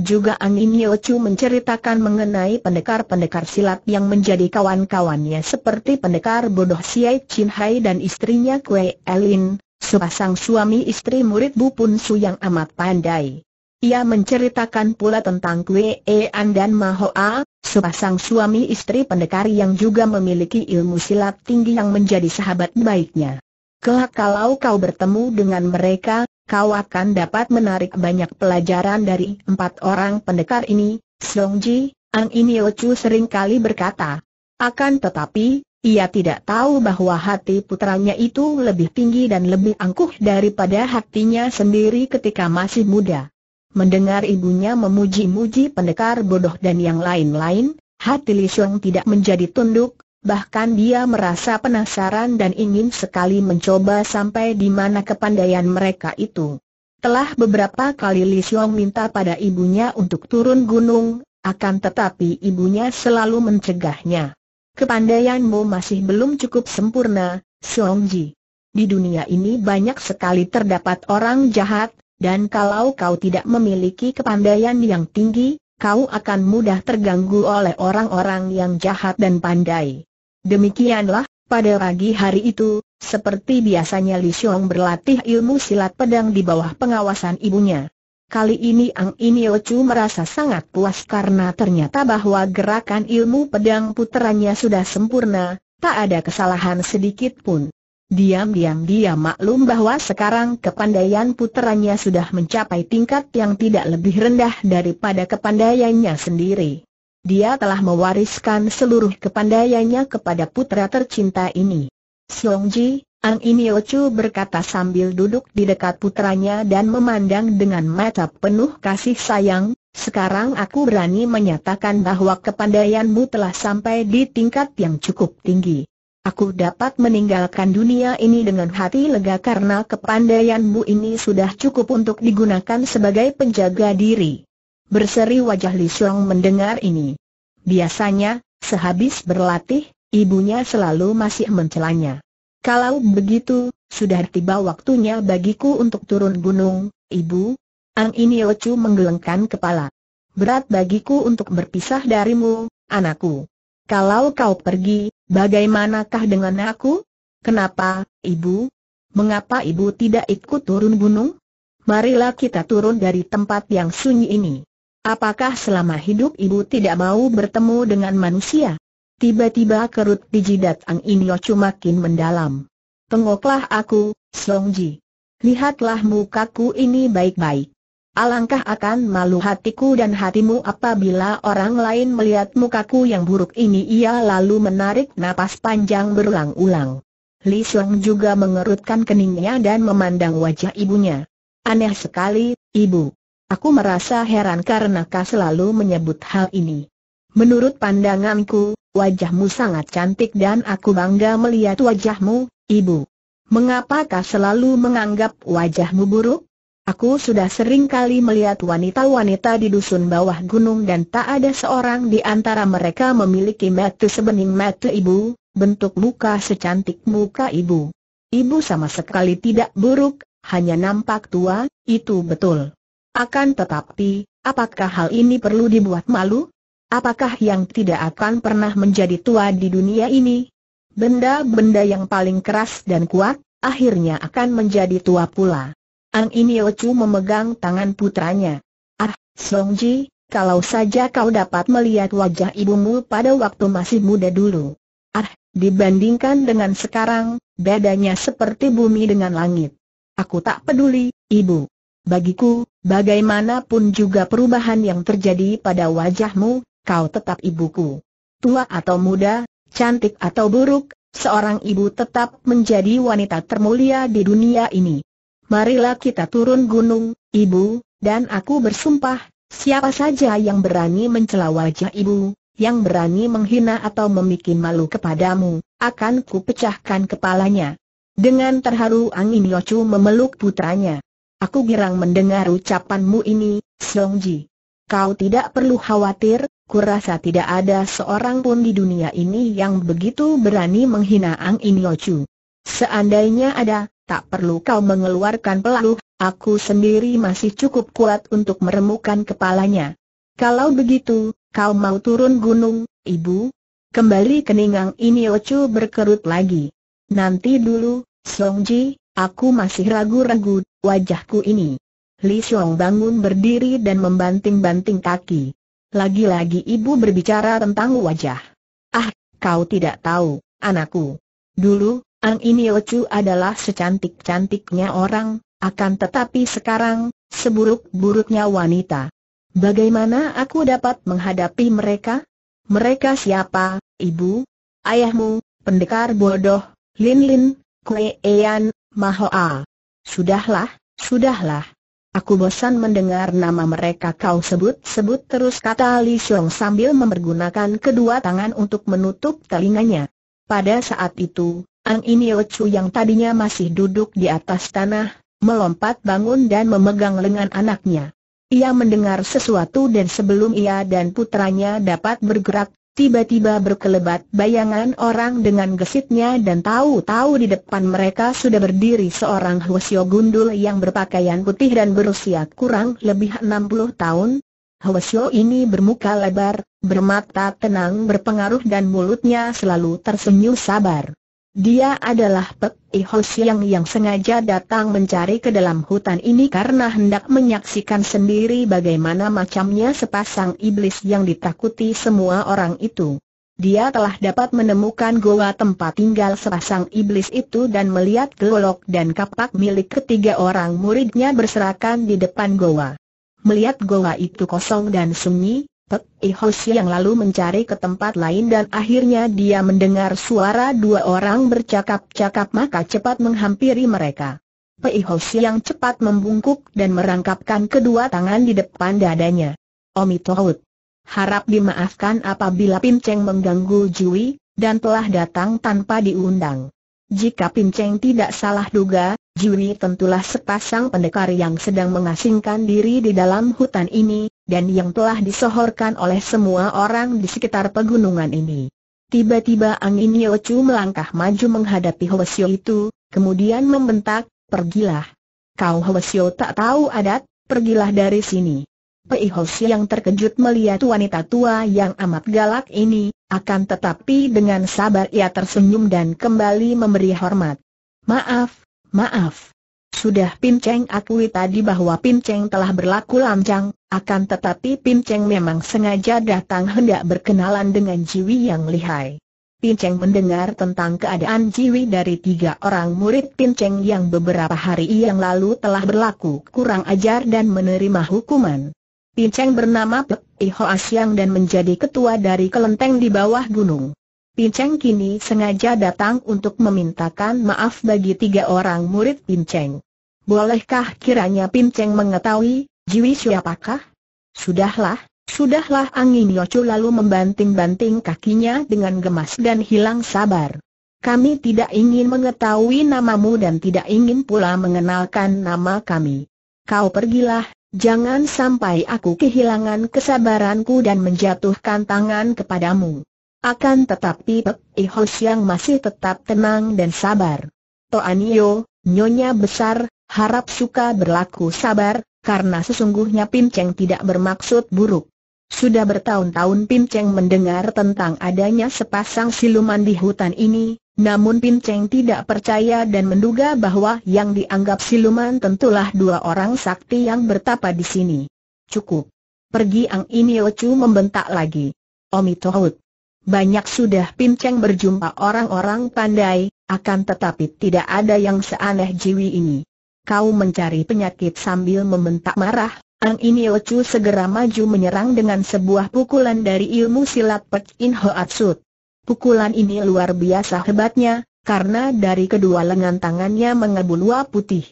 Juga Angin Yocu menceritakan mengenai pendekar-pendekar silat yang menjadi kawan-kawannya seperti pendekar bodoh Siai Chin Hai dan istrinya Kue Elin, sepasang suami istri murid Bu Pun Su yang amat pandai. Ia menceritakan pula tentang Kue An dan A, sepasang suami istri pendekar yang juga memiliki ilmu silat tinggi yang menjadi sahabat baiknya. Kelak kalau kau bertemu dengan mereka, kau akan dapat menarik banyak pelajaran dari empat orang pendekar ini, Song Ji, Ang Inio sering kali berkata. Akan tetapi, ia tidak tahu bahwa hati putranya itu lebih tinggi dan lebih angkuh daripada hatinya sendiri ketika masih muda. Mendengar ibunya memuji-muji pendekar bodoh dan yang lain-lain, hati Li Xiong tidak menjadi tunduk, bahkan dia merasa penasaran dan ingin sekali mencoba sampai di mana kepandaian mereka itu. Telah beberapa kali Li Xiong minta pada ibunya untuk turun gunung, akan tetapi ibunya selalu mencegahnya. Kepandaianmu masih belum cukup sempurna, Xiong Ji. Di dunia ini banyak sekali terdapat orang jahat, dan kalau kau tidak memiliki kepandaian yang tinggi, kau akan mudah terganggu oleh orang-orang yang jahat dan pandai. Demikianlah, pada pagi hari itu, seperti biasanya Li Xiong berlatih ilmu silat pedang di bawah pengawasan ibunya. Kali ini Ang Inio Chu merasa sangat puas karena ternyata bahwa gerakan ilmu pedang puterannya sudah sempurna, tak ada kesalahan sedikit pun. Diam-diam dia maklum bahwa sekarang kepandaian putranya sudah mencapai tingkat yang tidak lebih rendah daripada kepandaiannya sendiri. Dia telah mewariskan seluruh kepandaiannya kepada putra tercinta ini. Siong Ji, Ang Ini berkata sambil duduk di dekat putranya dan memandang dengan mata penuh kasih sayang, sekarang aku berani menyatakan bahwa kepandaianmu telah sampai di tingkat yang cukup tinggi. Aku dapat meninggalkan dunia ini dengan hati lega karena kepandaianmu ini sudah cukup untuk digunakan sebagai penjaga diri. Berseri wajah Li Xiong mendengar ini. Biasanya, sehabis berlatih, ibunya selalu masih mencelanya. Kalau begitu, sudah tiba waktunya bagiku untuk turun gunung, ibu. Ang Iniochu menggelengkan kepala. Berat bagiku untuk berpisah darimu, anakku. Kalau kau pergi, bagaimanakah dengan aku? Kenapa, ibu? Mengapa ibu tidak ikut turun gunung? Marilah kita turun dari tempat yang sunyi ini. Apakah selama hidup ibu tidak mau bertemu dengan manusia? Tiba-tiba kerut di jidat Ang Inyocu makin mendalam. Tengoklah aku, Song Ji. Lihatlah mukaku ini baik-baik. Alangkah akan malu hatiku dan hatimu apabila orang lain melihat mukaku yang buruk ini ia lalu menarik napas panjang berulang-ulang. Li Xiong juga mengerutkan keningnya dan memandang wajah ibunya. Aneh sekali, ibu. Aku merasa heran karena kau selalu menyebut hal ini. Menurut pandanganku, wajahmu sangat cantik dan aku bangga melihat wajahmu, ibu. Mengapa kau selalu menganggap wajahmu buruk? Aku sudah sering kali melihat wanita-wanita di dusun bawah gunung dan tak ada seorang di antara mereka memiliki mata sebening mata ibu, bentuk muka secantik muka ibu. Ibu sama sekali tidak buruk, hanya nampak tua, itu betul. Akan tetapi, apakah hal ini perlu dibuat malu? Apakah yang tidak akan pernah menjadi tua di dunia ini? Benda-benda yang paling keras dan kuat, akhirnya akan menjadi tua pula. Ang Inio Chu memegang tangan putranya. Ah, Song Ji, kalau saja kau dapat melihat wajah ibumu pada waktu masih muda dulu. Ah, dibandingkan dengan sekarang, bedanya seperti bumi dengan langit. Aku tak peduli, ibu. Bagiku, bagaimanapun juga perubahan yang terjadi pada wajahmu, kau tetap ibuku. Tua atau muda, cantik atau buruk, seorang ibu tetap menjadi wanita termulia di dunia ini marilah kita turun gunung, ibu, dan aku bersumpah, siapa saja yang berani mencela wajah ibu, yang berani menghina atau memikin malu kepadamu, akan kupecahkan kepalanya. Dengan terharu Angin Yocu memeluk putranya. Aku girang mendengar ucapanmu ini, Songji. Kau tidak perlu khawatir, kurasa tidak ada seorang pun di dunia ini yang begitu berani menghina Angin Yocu. Seandainya ada, tak perlu kau mengeluarkan peluh, aku sendiri masih cukup kuat untuk meremukkan kepalanya. Kalau begitu, kau mau turun gunung, ibu? Kembali keningang ini Ocu berkerut lagi. Nanti dulu, Song Ji, aku masih ragu-ragu, wajahku ini. Li Xiong bangun berdiri dan membanting-banting kaki. Lagi-lagi ibu berbicara tentang wajah. Ah, kau tidak tahu, anakku. Dulu, Ang ini lecu adalah secantik-cantiknya orang, akan tetapi sekarang, seburuk-buruknya wanita. Bagaimana aku dapat menghadapi mereka? Mereka siapa, ibu, ayahmu, pendekar bodoh, Lin Lin, Kue Ean, Mahoa. Sudahlah, sudahlah. Aku bosan mendengar nama mereka kau sebut-sebut terus kata Li Xiong sambil mempergunakan kedua tangan untuk menutup telinganya. Pada saat itu, Ang Inio Chu yang tadinya masih duduk di atas tanah, melompat bangun dan memegang lengan anaknya. Ia mendengar sesuatu dan sebelum ia dan putranya dapat bergerak, tiba-tiba berkelebat bayangan orang dengan gesitnya dan tahu-tahu di depan mereka sudah berdiri seorang Hwasyo gundul yang berpakaian putih dan berusia kurang lebih 60 tahun, Hwasyo ini bermuka lebar, bermata tenang berpengaruh dan mulutnya selalu tersenyum sabar. Dia adalah Pek Ihos yang yang sengaja datang mencari ke dalam hutan ini karena hendak menyaksikan sendiri bagaimana macamnya sepasang iblis yang ditakuti semua orang itu. Dia telah dapat menemukan goa tempat tinggal sepasang iblis itu dan melihat golok dan kapak milik ketiga orang muridnya berserakan di depan goa. Melihat goa itu kosong dan sunyi, Pek Ihosi yang lalu mencari ke tempat lain dan akhirnya dia mendengar suara dua orang bercakap-cakap maka cepat menghampiri mereka. Pei Ihosi yang cepat membungkuk dan merangkapkan kedua tangan di depan dadanya. Omi Tohut. Harap dimaafkan apabila pinceng mengganggu Jui, dan telah datang tanpa diundang. Jika pinceng tidak salah duga, Jui tentulah sepasang pendekar yang sedang mengasingkan diri di dalam hutan ini, dan yang telah disohorkan oleh semua orang di sekitar pegunungan ini. Tiba-tiba angin Yochu melangkah maju menghadapi Hwasyo itu, kemudian membentak, pergilah. Kau Hwasyo tak tahu adat, pergilah dari sini. Pei Hwasyo yang terkejut melihat wanita tua yang amat galak ini, akan tetapi dengan sabar ia tersenyum dan kembali memberi hormat. Maaf, maaf. Sudah Pim Cheng akui tadi bahwa Pim Cheng telah berlaku lancang, akan tetapi Pim Cheng memang sengaja datang hendak berkenalan dengan Jiwi yang lihai. Pim Cheng mendengar tentang keadaan Jiwi dari tiga orang murid Pim Cheng yang beberapa hari yang lalu telah berlaku kurang ajar dan menerima hukuman. Pim Cheng bernama Pek Iho Asyang dan menjadi ketua dari kelenteng di bawah gunung. Pinceng kini sengaja datang untuk memintakan maaf bagi tiga orang murid Pinceng. Bolehkah kiranya Pinceng mengetahui, Jiwi siapakah? Sudahlah, sudahlah Angin Yocu lalu membanting-banting kakinya dengan gemas dan hilang sabar. Kami tidak ingin mengetahui namamu dan tidak ingin pula mengenalkan nama kami. Kau pergilah, jangan sampai aku kehilangan kesabaranku dan menjatuhkan tangan kepadamu. Akan tetapi Pek Siang masih tetap tenang dan sabar. Toanio, nyonya besar, harap suka berlaku sabar, karena sesungguhnya Pim Cheng tidak bermaksud buruk. Sudah bertahun-tahun Pim Cheng mendengar tentang adanya sepasang siluman di hutan ini, namun Pim Cheng tidak percaya dan menduga bahwa yang dianggap siluman tentulah dua orang sakti yang bertapa di sini. Cukup. Pergi Ang Inio Chu membentak lagi. Omitohut. Banyak sudah pinceng berjumpa orang-orang pandai, akan tetapi tidak ada yang seaneh Jiwi ini. Kau mencari penyakit sambil membentak marah, Ang ini Ocu segera maju menyerang dengan sebuah pukulan dari ilmu silat Pek In Ho Atsut. Pukulan ini luar biasa hebatnya, karena dari kedua lengan tangannya mengebul wah putih.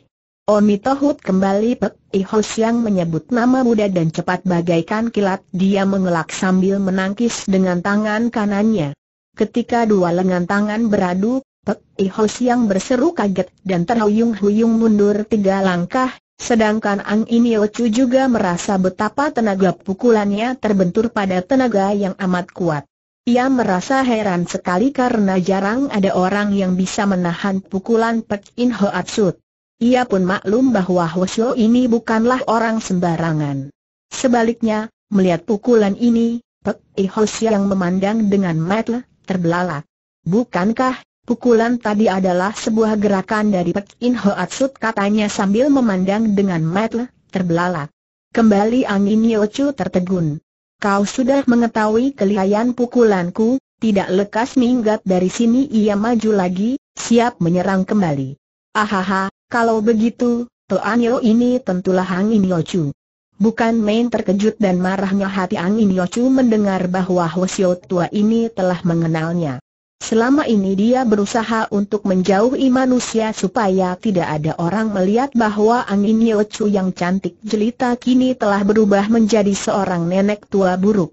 Omi kembali Pek Ihos yang menyebut nama Buddha dan cepat bagaikan kilat dia mengelak sambil menangkis dengan tangan kanannya. Ketika dua lengan tangan beradu, Pek Ihos yang berseru kaget dan terhuyung-huyung mundur tiga langkah, sedangkan Ang Iniochu juga merasa betapa tenaga pukulannya terbentur pada tenaga yang amat kuat. Ia merasa heran sekali karena jarang ada orang yang bisa menahan pukulan Pek inho Atsut. Ia pun maklum bahwa Hwasyo ini bukanlah orang sembarangan. Sebaliknya, melihat pukulan ini, Pek Ihos yang memandang dengan metel, terbelalak. Bukankah pukulan tadi adalah sebuah gerakan dari Pek In Ho Atsut katanya sambil memandang dengan metel, terbelalak. Kembali angin Yochu tertegun. Kau sudah mengetahui kelihayan pukulanku, tidak lekas minggat dari sini ia maju lagi, siap menyerang kembali. Ahaha, kalau begitu, tuan Yo ini tentulah angin Yochu. Bukan main terkejut dan marahnya hati angin Yochu mendengar bahwa Hosio tua ini telah mengenalnya. Selama ini dia berusaha untuk menjauhi manusia supaya tidak ada orang melihat bahwa angin Yochu yang cantik jelita kini telah berubah menjadi seorang nenek tua buruk.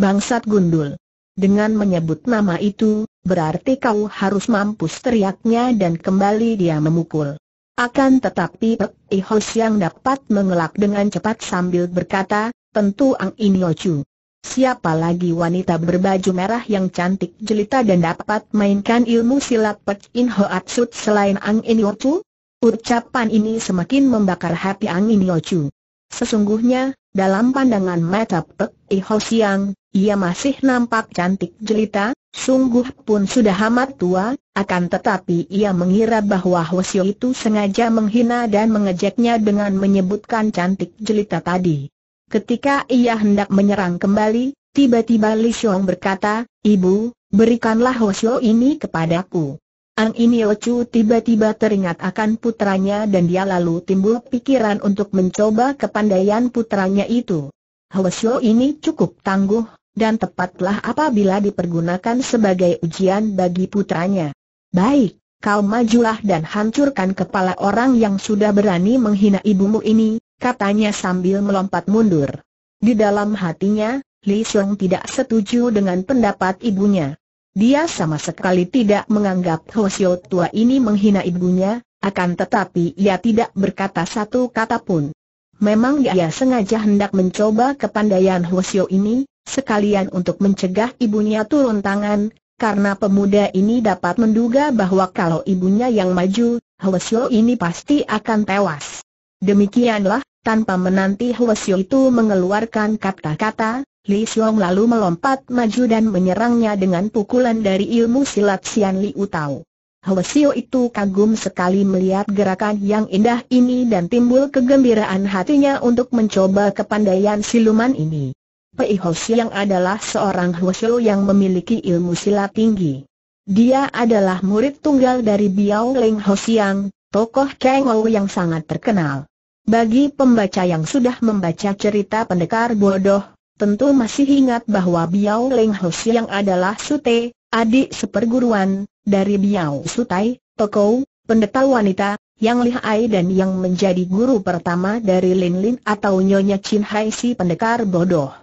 Bangsat gundul. Dengan menyebut nama itu, berarti kau harus mampus teriaknya dan kembali dia memukul. Akan tetapi Pek Ihos yang dapat mengelak dengan cepat sambil berkata, tentu Ang Inyochu. Siapa lagi wanita berbaju merah yang cantik jelita dan dapat mainkan ilmu silat Pek In Hoat Sut selain Ang Inyochu? Ucapan ini semakin membakar hati Ang Inyochu. Sesungguhnya, dalam pandangan mata Pek Ihos yang, ia masih nampak cantik jelita, Sungguh pun sudah amat tua, akan tetapi ia mengira bahwa Hwasyo itu sengaja menghina dan mengejeknya dengan menyebutkan cantik jelita tadi. Ketika ia hendak menyerang kembali, tiba-tiba Li Xiong berkata, Ibu, berikanlah Hwasyo ini kepadaku. Ang Iniochu tiba-tiba teringat akan putranya dan dia lalu timbul pikiran untuk mencoba kepandaian putranya itu. Hwasyo ini cukup tangguh, dan tepatlah apabila dipergunakan sebagai ujian bagi putranya. Baik, kau majulah dan hancurkan kepala orang yang sudah berani menghina ibumu ini, katanya sambil melompat mundur. Di dalam hatinya, Li Xiong tidak setuju dengan pendapat ibunya. Dia sama sekali tidak menganggap Xiu tua ini menghina ibunya, akan tetapi ia tidak berkata satu kata pun. Memang dia sengaja hendak mencoba kepandaian Xiu ini, sekalian untuk mencegah ibunya turun tangan, karena pemuda ini dapat menduga bahwa kalau ibunya yang maju, Hwasyo ini pasti akan tewas. Demikianlah, tanpa menanti Hwasyo itu mengeluarkan kata-kata, Li Xiong lalu melompat maju dan menyerangnya dengan pukulan dari ilmu silat Xian Liu Tao. Hwasyo itu kagum sekali melihat gerakan yang indah ini dan timbul kegembiraan hatinya untuk mencoba kepandaian siluman ini. Pei Ho Siang adalah seorang Huoshu yang memiliki ilmu silat tinggi. Dia adalah murid tunggal dari Biao Leng Ho Siang, tokoh Kang Ou yang sangat terkenal. Bagi pembaca yang sudah membaca cerita pendekar bodoh, tentu masih ingat bahwa Biao Leng Ho Siang adalah Sute, adik seperguruan, dari Biao Sutai, tokoh, pendeta wanita, yang lihai dan yang menjadi guru pertama dari Lin Lin atau Nyonya Chin Hai si pendekar bodoh.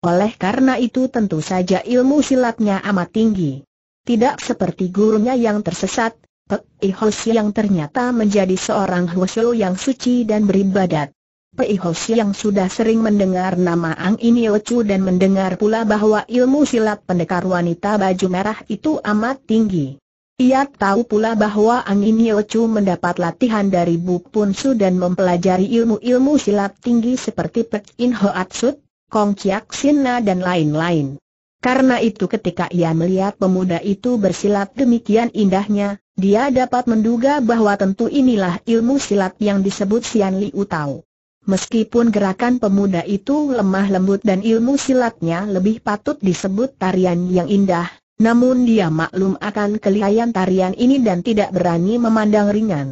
Oleh karena itu tentu saja ilmu silatnya amat tinggi. Tidak seperti gurunya yang tersesat, Pek Ihosi yang ternyata menjadi seorang Hwasyo yang suci dan beribadat. Pek Ihosi yang sudah sering mendengar nama Ang Inio dan mendengar pula bahwa ilmu silat pendekar wanita baju merah itu amat tinggi. Ia tahu pula bahwa Ang Inio mendapat latihan dari Bu Punsu dan mempelajari ilmu-ilmu silat tinggi seperti Pek In Hoat Kong Kiak Sina dan lain-lain. Karena itu ketika ia melihat pemuda itu bersilat demikian indahnya, dia dapat menduga bahwa tentu inilah ilmu silat yang disebut Sian Li Utau. Meskipun gerakan pemuda itu lemah lembut dan ilmu silatnya lebih patut disebut tarian yang indah, namun dia maklum akan kelihayan tarian ini dan tidak berani memandang ringan.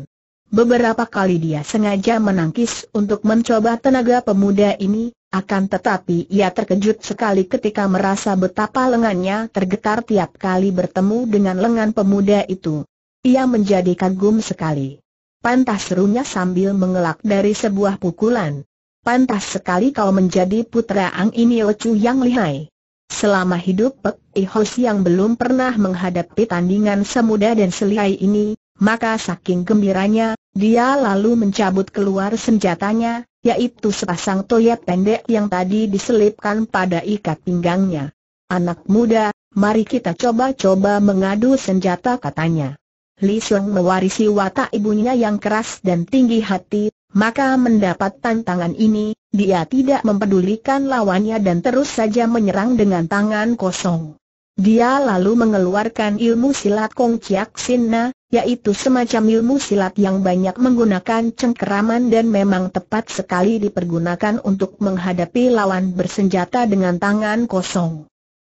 Beberapa kali dia sengaja menangkis untuk mencoba tenaga pemuda ini, akan tetapi ia terkejut sekali ketika merasa betapa lengannya tergetar tiap kali bertemu dengan lengan pemuda itu. Ia menjadi kagum sekali. Pantas serunya sambil mengelak dari sebuah pukulan. Pantas sekali kau menjadi putra Ang ini lecu yang lihai. Selama hidup Pek Ihos yang belum pernah menghadapi tandingan semuda dan selihai ini, maka saking gembiranya, dia lalu mencabut keluar senjatanya, yaitu sepasang toyet pendek yang tadi diselipkan pada ikat pinggangnya. Anak muda, mari kita coba-coba mengadu senjata katanya. Li Xiong mewarisi watak ibunya yang keras dan tinggi hati, maka mendapat tantangan ini, dia tidak mempedulikan lawannya dan terus saja menyerang dengan tangan kosong. Dia lalu mengeluarkan ilmu silat Kong Chiak Sinna, yaitu semacam ilmu silat yang banyak menggunakan cengkeraman dan memang tepat sekali dipergunakan untuk menghadapi lawan bersenjata dengan tangan kosong.